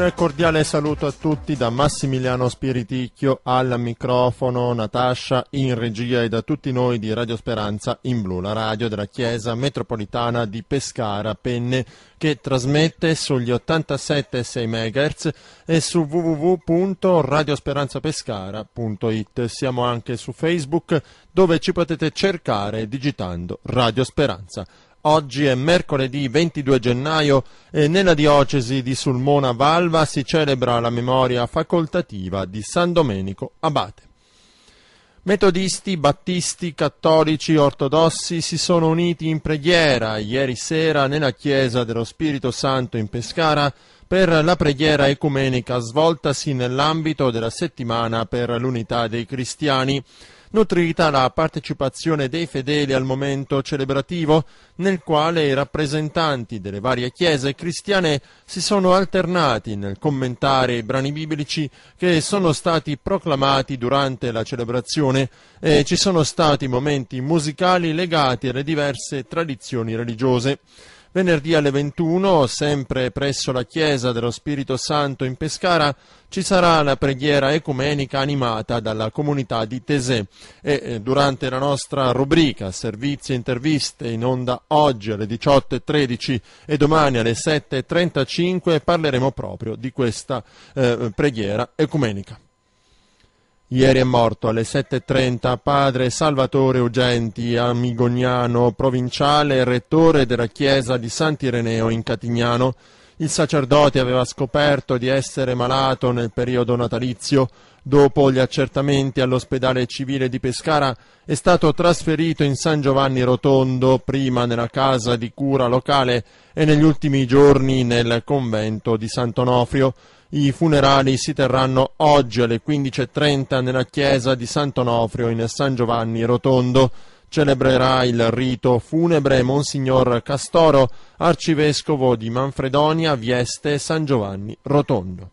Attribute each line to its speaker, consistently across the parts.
Speaker 1: Un cordiale saluto a tutti da Massimiliano Spiriticchio al microfono, Natascia in regia e da tutti noi di Radio Speranza in Blu, la radio della Chiesa Metropolitana di Pescara Penne che trasmette sugli 87,6 MHz e su www.radiosperanzapescara.it. Siamo anche su Facebook dove ci potete cercare digitando Radio Speranza. Oggi è mercoledì 22 gennaio e nella diocesi di Sulmona Valva si celebra la memoria facoltativa di San Domenico Abate. Metodisti, battisti, cattolici, ortodossi si sono uniti in preghiera ieri sera nella chiesa dello Spirito Santo in Pescara per la preghiera ecumenica svoltasi nell'ambito della settimana per l'unità dei cristiani nutrita la partecipazione dei fedeli al momento celebrativo, nel quale i rappresentanti delle varie chiese cristiane si sono alternati nel commentare i brani biblici che sono stati proclamati durante la celebrazione e ci sono stati momenti musicali legati alle diverse tradizioni religiose. Venerdì alle 21, sempre presso la Chiesa dello Spirito Santo in Pescara, ci sarà la preghiera ecumenica animata dalla comunità di Tesè e eh, durante la nostra rubrica Servizi e interviste in onda oggi alle 18.13 e domani alle 7.35 parleremo proprio di questa eh, preghiera ecumenica. Ieri è morto alle 7.30 padre Salvatore Ugenti, amigognano provinciale e rettore della chiesa di Sant'Ireneo in Catignano. Il sacerdote aveva scoperto di essere malato nel periodo natalizio. Dopo gli accertamenti all'ospedale civile di Pescara è stato trasferito in San Giovanni Rotondo, prima nella casa di cura locale e negli ultimi giorni nel convento di Sant'Onofrio. I funerali si terranno oggi alle 15.30 nella chiesa di Sant'Onofrio in San Giovanni Rotondo. Celebrerà il rito funebre Monsignor Castoro, arcivescovo di Manfredonia, Vieste, San Giovanni Rotondo.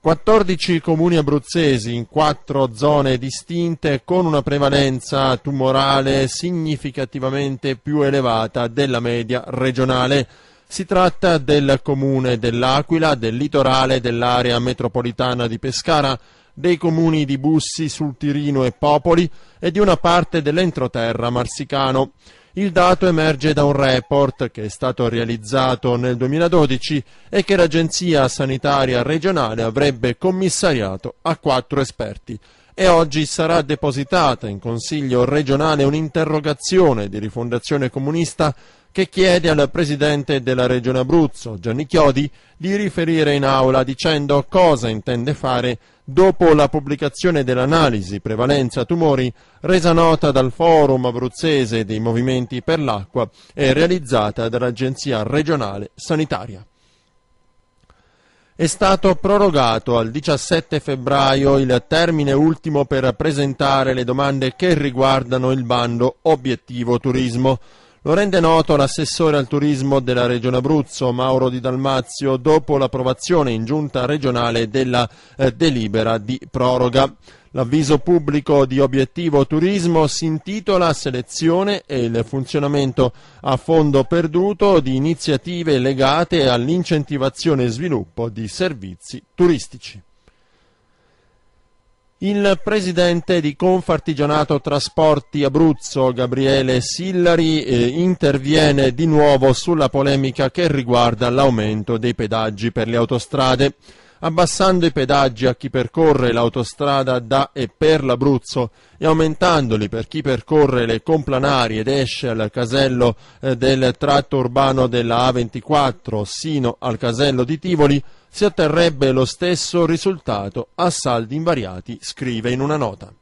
Speaker 1: 14 comuni abruzzesi in quattro zone distinte con una prevalenza tumorale significativamente più elevata della media regionale. Si tratta del comune dell'Aquila, del litorale dell'area metropolitana di Pescara, dei comuni di Bussi, sul Tirino e Popoli e di una parte dell'entroterra marsicano. Il dato emerge da un report che è stato realizzato nel 2012 e che l'Agenzia Sanitaria regionale avrebbe commissariato a quattro esperti. E oggi sarà depositata in Consiglio regionale un'interrogazione di Rifondazione Comunista che chiede al Presidente della Regione Abruzzo, Gianni Chiodi, di riferire in aula dicendo cosa intende fare dopo la pubblicazione dell'analisi prevalenza tumori resa nota dal Forum Abruzzese dei Movimenti per l'Acqua e realizzata dall'Agenzia Regionale Sanitaria è stato prorogato al 17 febbraio il termine ultimo per presentare le domande che riguardano il bando Obiettivo Turismo. Lo rende noto l'assessore al turismo della Regione Abruzzo, Mauro Di Dalmazio, dopo l'approvazione in giunta regionale della eh, delibera di proroga. L'avviso pubblico di obiettivo turismo si intitola Selezione e il funzionamento a fondo perduto di iniziative legate all'incentivazione e sviluppo di servizi turistici. Il presidente di Confartigianato Trasporti Abruzzo, Gabriele Sillari, eh, interviene di nuovo sulla polemica che riguarda l'aumento dei pedaggi per le autostrade abbassando i pedaggi a chi percorre l'autostrada da e per l'Abruzzo e aumentandoli per chi percorre le complanari ed esce al casello eh, del tratto urbano della A24 sino al casello di Tivoli, si otterrebbe lo stesso risultato a saldi invariati, scrive in una nota.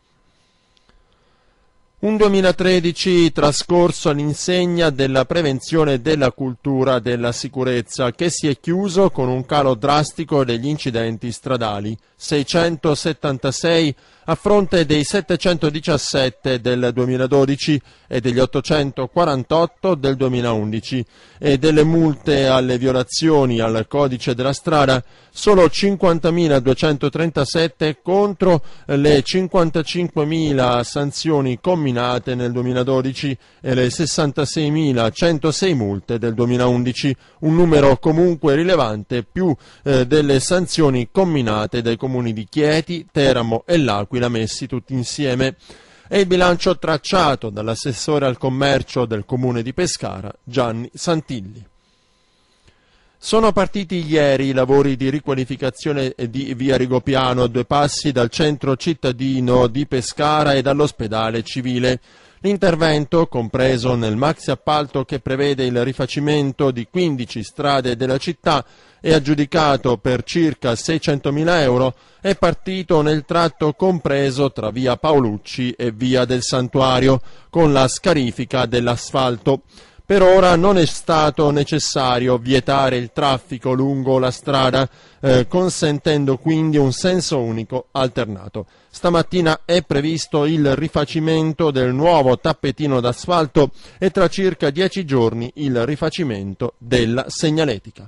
Speaker 1: Un 2013 trascorso all'insegna della prevenzione della cultura della sicurezza che si è chiuso con un calo drastico degli incidenti stradali, 676 a fronte dei 717 del 2012 e degli 848 del 2011 e delle multe alle violazioni al codice della strada solo 50.237 contro le 55.000 sanzioni comminate eliminate nel 2012 e le 66.106 multe del 2011, un numero comunque rilevante più eh, delle sanzioni comminate dai comuni di Chieti, Teramo e L'Aquila messi tutti insieme e il bilancio tracciato dall'assessore al commercio del comune di Pescara Gianni Santilli. Sono partiti ieri i lavori di riqualificazione di via Rigopiano a due passi dal centro cittadino di Pescara e dall'ospedale civile. L'intervento, compreso nel maxi appalto che prevede il rifacimento di 15 strade della città e aggiudicato per circa 600.000 euro, è partito nel tratto compreso tra via Paolucci e via del Santuario, con la scarifica dell'asfalto. Per ora non è stato necessario vietare il traffico lungo la strada, eh, consentendo quindi un senso unico alternato. Stamattina è previsto il rifacimento del nuovo tappetino d'asfalto e tra circa dieci giorni il rifacimento della segnaletica.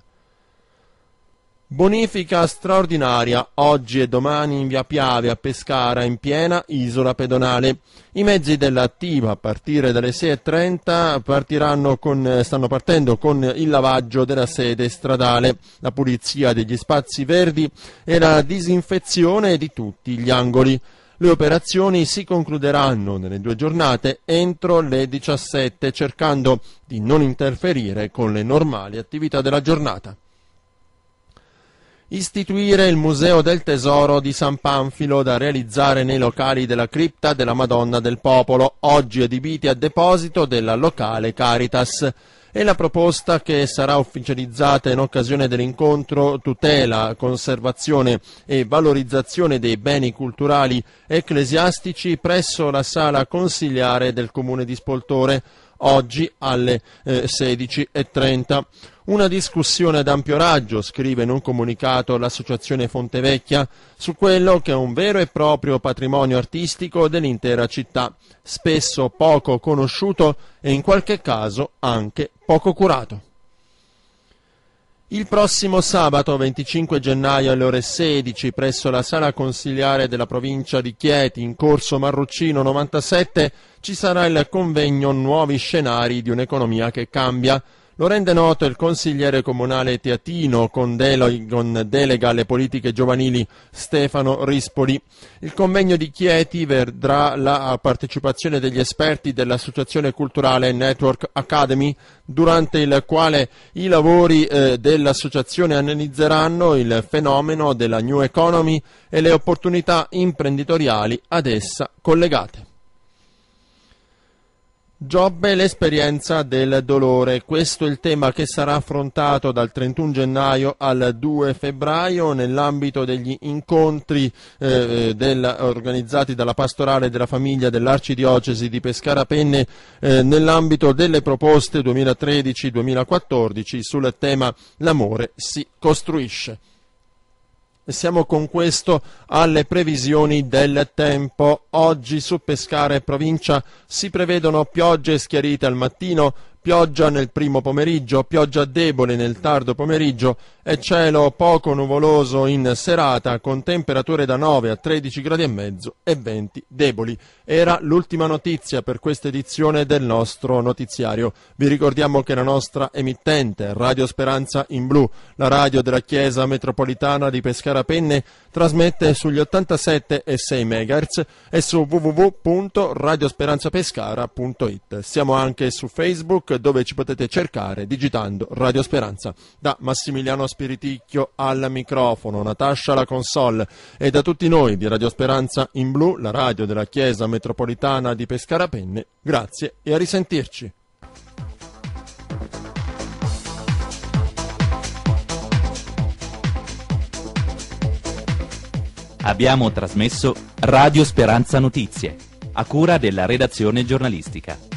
Speaker 1: Bonifica straordinaria oggi e domani in via Piave a Pescara in piena isola pedonale. I mezzi dell'attiva a partire dalle 6.30 con, stanno partendo con il lavaggio della sede stradale, la pulizia degli spazi verdi e la disinfezione di tutti gli angoli. Le operazioni si concluderanno nelle due giornate entro le 17 cercando di non interferire con le normali attività della giornata istituire il Museo del Tesoro di San Panfilo da realizzare nei locali della cripta della Madonna del Popolo, oggi adibiti a deposito della locale Caritas. E la proposta che sarà ufficializzata in occasione dell'incontro tutela, conservazione e valorizzazione dei beni culturali ecclesiastici presso la sala consiliare del comune di Spoltore oggi alle eh, 16.30. Una discussione ad ampio raggio, scrive in un comunicato l'associazione Fontevecchia, su quello che è un vero e proprio patrimonio artistico dell'intera città, spesso poco conosciuto e in qualche caso anche poco curato. Il prossimo sabato 25 gennaio alle ore 16 presso la sala consiliare della provincia di Chieti in corso Marruccino 97 ci sarà il convegno Nuovi scenari di un'economia che cambia. Lo rende noto il consigliere comunale teatino con, dele- con delega alle politiche giovanili Stefano Rispoli. Il convegno di Chieti vedrà la partecipazione degli esperti dell'associazione culturale Network Academy, durante il quale i lavori eh, dell'associazione analizzeranno il fenomeno della New Economy e le opportunità imprenditoriali ad essa collegate. Giobbe l'esperienza del dolore, questo è il tema che sarà affrontato dal 31 gennaio al 2 febbraio nell'ambito degli incontri eh, eh, del, organizzati dalla pastorale della famiglia dell'Arcidiocesi di Pescara Penne eh, nell'ambito delle proposte 2013-2014 sul tema L'amore si costruisce. Siamo con questo alle previsioni del tempo. Oggi su Pescare e provincia si prevedono piogge schiarite al mattino, pioggia nel primo pomeriggio, pioggia debole nel tardo pomeriggio e cielo poco nuvoloso in serata con temperature da 9 a 13 gradi e mezzo e venti deboli. Era l'ultima notizia per questa edizione del nostro notiziario. Vi ricordiamo che la nostra emittente Radio Speranza in Blu, la radio della Chiesa Metropolitana di Pescara Penne, trasmette sugli 87 e 6 MHz e su www.radiosperanzapescara.it. Siamo anche su Facebook dove ci potete cercare digitando Radio Speranza. Da Massimiliano Spiriticchio al microfono, Natascia alla console e da tutti noi di Radio Speranza in blu, la radio della Chiesa Metropolitana di Pescarapenne, grazie e a risentirci. Abbiamo trasmesso Radio Speranza Notizie, a cura della redazione giornalistica.